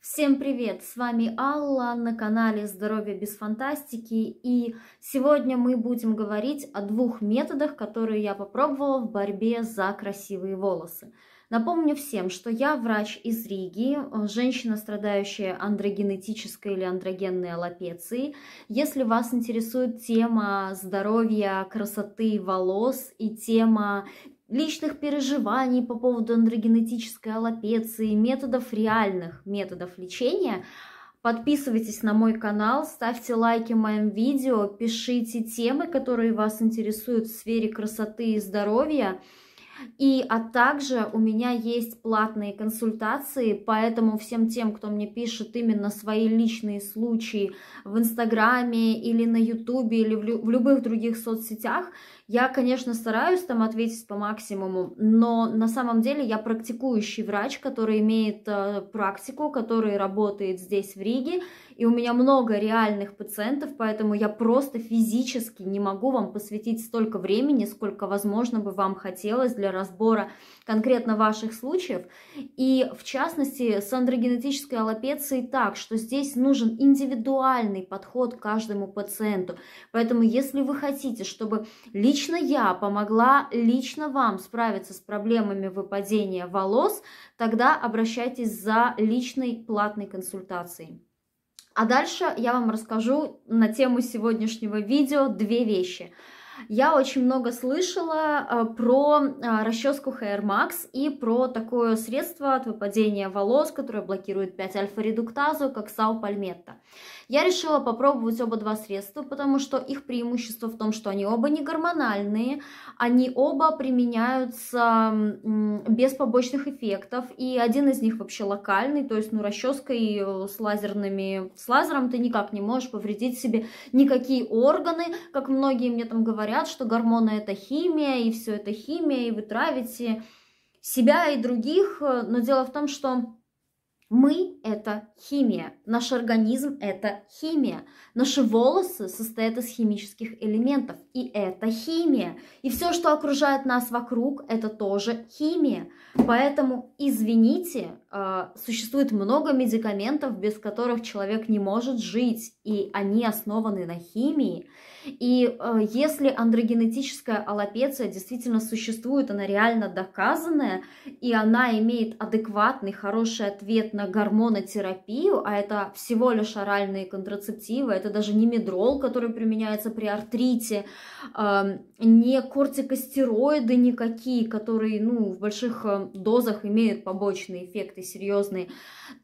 Всем привет! С вами Алла на канале Здоровье без фантастики и сегодня мы будем говорить о двух методах, которые я попробовала в борьбе за красивые волосы. Напомню всем, что я врач из Риги, женщина, страдающая андрогенетической или андрогенной аллопецией. Если вас интересует тема здоровья, красоты волос и тема личных переживаний по поводу андрогенетической аллопеции, методов реальных методов лечения, подписывайтесь на мой канал, ставьте лайки моим видео, пишите темы, которые вас интересуют в сфере красоты и здоровья. И, а также у меня есть платные консультации, поэтому всем тем, кто мне пишет именно свои личные случаи в Инстаграме или на Ютубе или в, лю в любых других соцсетях, я, конечно, стараюсь там ответить по максимуму, но на самом деле я практикующий врач, который имеет э, практику, который работает здесь в Риге, и у меня много реальных пациентов, поэтому я просто физически не могу вам посвятить столько времени, сколько, возможно, бы вам хотелось для разбора конкретно ваших случаев. И в частности, с андрогенетической аллопецией так, что здесь нужен индивидуальный подход к каждому пациенту. Поэтому если вы хотите, чтобы лично лично я помогла лично вам справиться с проблемами выпадения волос, тогда обращайтесь за личной платной консультацией. А дальше я вам расскажу на тему сегодняшнего видео две вещи – я очень много слышала э, про э, расческу Hair Max и про такое средство от выпадения волос, которое блокирует 5 альфа-редуктазу, как сау пальметта. Я решила попробовать оба два средства, потому что их преимущество в том, что они оба не гормональные, они оба применяются без побочных эффектов, и один из них вообще локальный, то есть ну расческой э, с лазерными, с лазером ты никак не можешь повредить себе никакие органы, как многие мне там говорят, говорят, что гормоны это химия, и все это химия, и вы травите себя и других, э, но дело в том, что мы это химия. Наш организм – это химия. Наши волосы состоят из химических элементов, и это химия. И все, что окружает нас вокруг, это тоже химия. Поэтому, извините, э, существует много медикаментов, без которых человек не может жить, и они основаны на химии. И э, если андрогенетическая аллопеция действительно существует, она реально доказанная, и она имеет адекватный, хороший ответ на гормонотерапию, а это всего лишь оральные контрацептивы, это даже не медрол, который применяется при артрите, эм, не кортикостероиды никакие, которые ну, в больших э, дозах имеют побочные эффекты серьезные,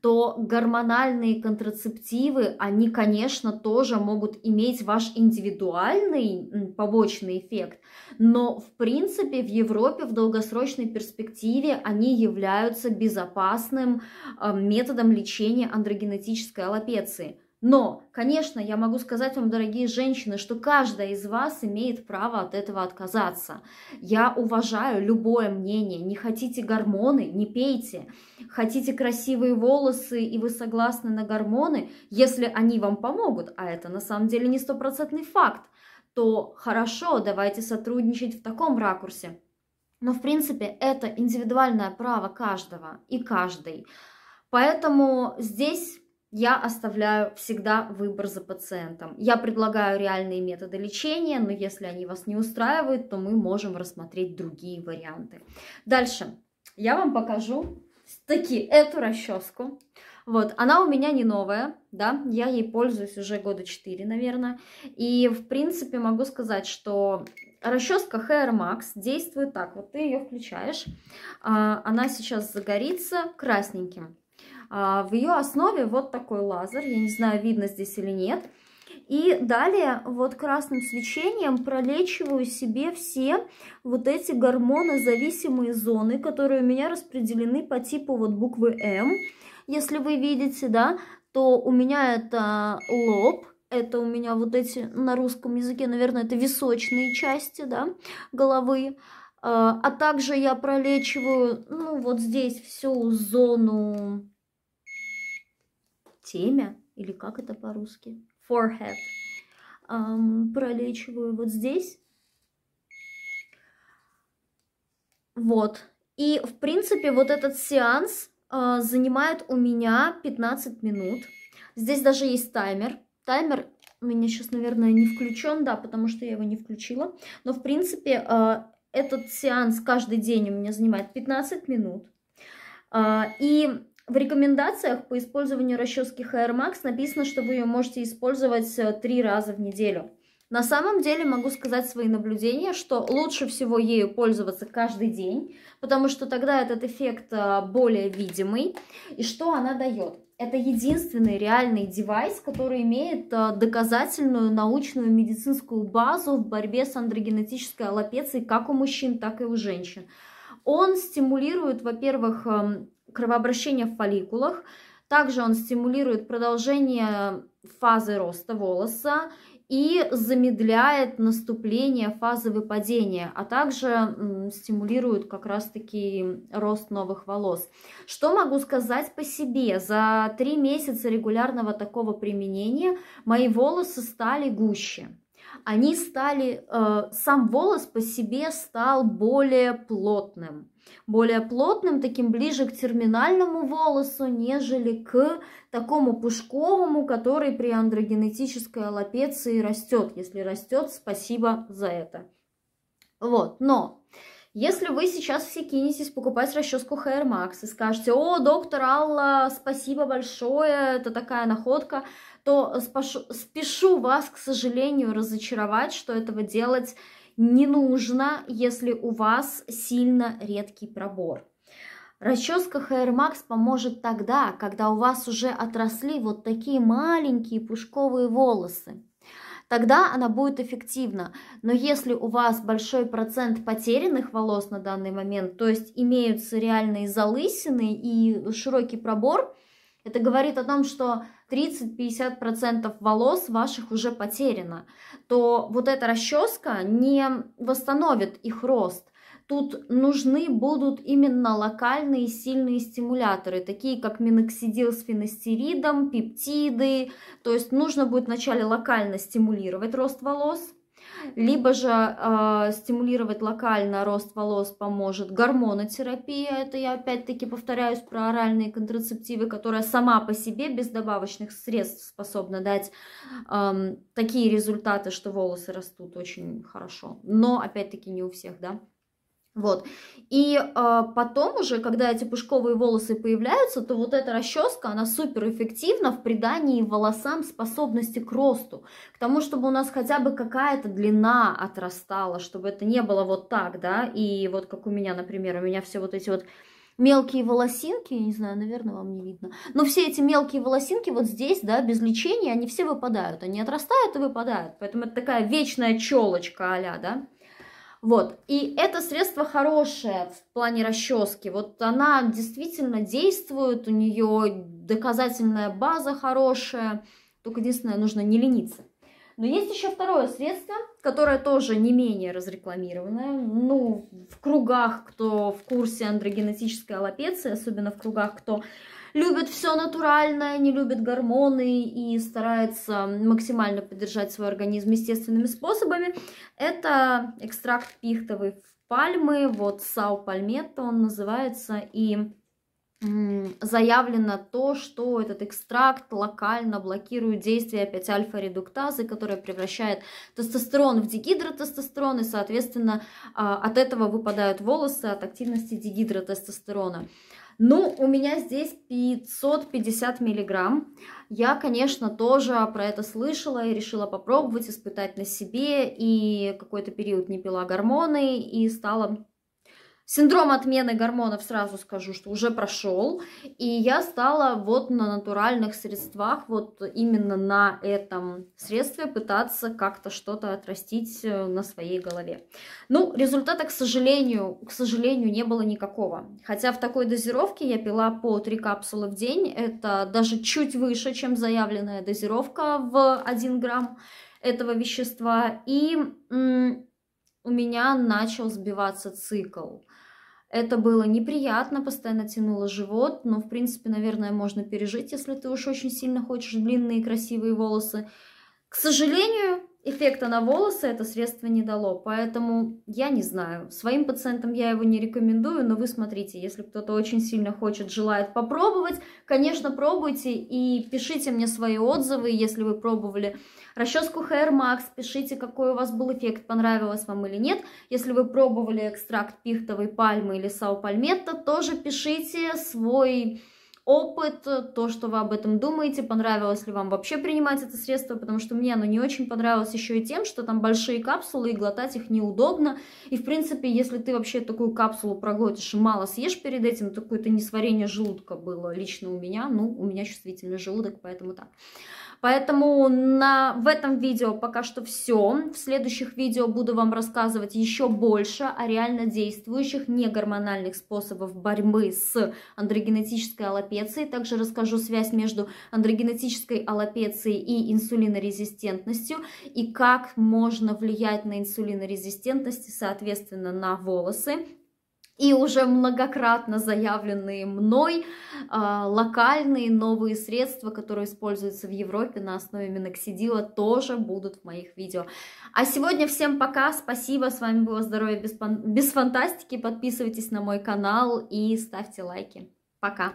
то гормональные контрацептивы, они, конечно, тоже могут иметь ваш индивидуальный побочный эффект, но в принципе в Европе в долгосрочной перспективе они являются безопасным э, методом лечения андрогенетического механической аллопеции. Но, конечно, я могу сказать вам, дорогие женщины, что каждая из вас имеет право от этого отказаться. Я уважаю любое мнение. Не хотите гормоны, не пейте. Хотите красивые волосы и вы согласны на гормоны, если они вам помогут, а это на самом деле не стопроцентный факт, то хорошо, давайте сотрудничать в таком ракурсе. Но, в принципе, это индивидуальное право каждого и каждой. Поэтому здесь я оставляю всегда выбор за пациентом. Я предлагаю реальные методы лечения, но если они вас не устраивают, то мы можем рассмотреть другие варианты. Дальше я вам покажу таки эту расческу. Вот, она у меня не новая, да, я ей пользуюсь уже года 4, наверное. И, в принципе, могу сказать, что расческа Hair Max действует так. Вот ты ее включаешь, а, она сейчас загорится красненьким. А, в ее основе вот такой лазер, я не знаю, видно здесь или нет. И далее вот красным свечением пролечиваю себе все вот эти гормонозависимые зоны, которые у меня распределены по типу вот буквы М. Если вы видите, да, то у меня это лоб, это у меня вот эти на русском языке, наверное, это височные части, да, головы. А, а также я пролечиваю, ну, вот здесь всю зону темя, или как это по-русски, forehead, эм, пролечиваю вот здесь. Вот. И, в принципе, вот этот сеанс э, занимает у меня 15 минут. Здесь даже есть таймер. Таймер у меня сейчас, наверное, не включен, да, потому что я его не включила. Но, в принципе, э, этот сеанс каждый день у меня занимает 15 минут. Э, и в рекомендациях по использованию расчески Hair Max написано, что вы ее можете использовать э, три раза в неделю. На самом деле могу сказать свои наблюдения, что лучше всего ею пользоваться каждый день, потому что тогда этот эффект э, более видимый. И что она дает? Это единственный реальный девайс, который имеет э, доказательную научную медицинскую базу в борьбе с андрогенетической аллопецией как у мужчин, так и у женщин. Он стимулирует, во-первых, эм, кровообращения в фолликулах. Также он стимулирует продолжение фазы роста волоса и замедляет наступление фазы выпадения, а также стимулирует как раз-таки рост новых волос. Что могу сказать по себе? За три месяца регулярного такого применения мои волосы стали гуще они стали, э, сам волос по себе стал более плотным. Более плотным, таким ближе к терминальному волосу, нежели к такому пушковому, который при андрогенетической аллопеции растет. Если растет, спасибо за это. Вот, но если вы сейчас все кинетесь покупать расческу Hair Max и скажете, о, доктор Алла, спасибо большое, это такая находка, то спешу, спешу вас, к сожалению, разочаровать, что этого делать не нужно, если у вас сильно редкий пробор. Расческа Hair Max поможет тогда, когда у вас уже отросли вот такие маленькие пушковые волосы. Тогда она будет эффективна. Но если у вас большой процент потерянных волос на данный момент, то есть имеются реальные залысины и широкий пробор – это говорит о том, что 30-50% волос ваших уже потеряно, то вот эта расческа не восстановит их рост. Тут нужны будут именно локальные сильные стимуляторы, такие как миноксидил с фенастеридом, пептиды. То есть нужно будет вначале локально стимулировать рост волос, либо же э, стимулировать локально рост волос поможет гормонотерапия, это я опять-таки повторяюсь про оральные контрацептивы, которая сама по себе без добавочных средств способна дать э, такие результаты, что волосы растут очень хорошо, но опять-таки не у всех, да. Вот. И э, потом уже, когда эти пушковые волосы появляются, то вот эта расческа, она супер эффективна в придании волосам способности к росту. К тому, чтобы у нас хотя бы какая-то длина отрастала, чтобы это не было вот так, да. И вот как у меня, например, у меня все вот эти вот мелкие волосинки, я не знаю, наверное, вам не видно, но все эти мелкие волосинки вот здесь, да, без лечения, они все выпадают, они отрастают и выпадают, поэтому это такая вечная челочка а да, вот. И это средство хорошее в плане расчески. Вот она действительно действует, у нее доказательная база хорошая. Только единственное, нужно не лениться. Но есть еще второе средство, которое тоже не менее разрекламированное. Ну, в кругах, кто в курсе андрогенетической аллопеции, особенно в кругах, кто любят все натуральное, не любят гормоны и старается максимально поддержать свой организм естественными способами, это экстракт пихтовой пальмы, вот сау пальмета он называется, и заявлено то, что этот экстракт локально блокирует действие опять альфа-редуктазы, которая превращает тестостерон в дегидротестостерон, и, соответственно, а, от этого выпадают волосы от активности дегидротестостерона. Ну, у меня здесь 550 миллиграмм. Я, конечно, тоже про это слышала и решила попробовать, испытать на себе. И какой-то период не пила гормоны и стала Синдром отмены гормонов, сразу скажу, что уже прошел, и я стала вот на натуральных средствах, вот именно на этом средстве пытаться как-то что-то отрастить э, на своей голове. Ну, результата, к сожалению, к сожалению, не было никакого. Хотя в такой дозировке я пила по 3 капсулы в день, это даже чуть выше, чем заявленная дозировка в 1 грамм этого вещества, и у меня начал сбиваться цикл. Это было неприятно, постоянно тянуло живот, но, ну, в принципе, наверное, можно пережить, если ты уж очень сильно хочешь длинные красивые волосы. К сожалению, эффекта на волосы это средство не дало, поэтому я не знаю. Своим пациентам я его не рекомендую, но вы смотрите, если кто-то очень сильно хочет, желает попробовать, конечно, пробуйте и пишите мне свои отзывы, если вы пробовали расческу Hair Max, пишите, какой у вас был эффект, понравилось вам или нет. Если вы пробовали экстракт пихтовой пальмы или сау пальметта, тоже пишите свой опыт, то, что вы об этом думаете, понравилось ли вам вообще принимать это средство, потому что мне оно не очень понравилось еще и тем, что там большие капсулы, и глотать их неудобно. И, в принципе, если ты вообще такую капсулу проглотишь и мало съешь перед этим, то какое-то несварение желудка было лично у меня. Ну, у меня чувствительный желудок, поэтому так. Да. Поэтому на, в этом видео пока что все. В следующих видео буду вам рассказывать еще больше о реально действующих негормональных способах борьбы с андрогенетической аллопецией. Также расскажу связь между андрогенетической аллопецией и инсулинорезистентностью и как можно влиять на инсулинорезистентность, соответственно, на волосы и уже многократно заявленные мной э, локальные новые средства, которые используются в Европе на основе миноксидила, тоже будут в моих видео. А сегодня всем пока, спасибо, с вами было здоровье без, без фантастики, подписывайтесь на мой канал и ставьте лайки. Пока!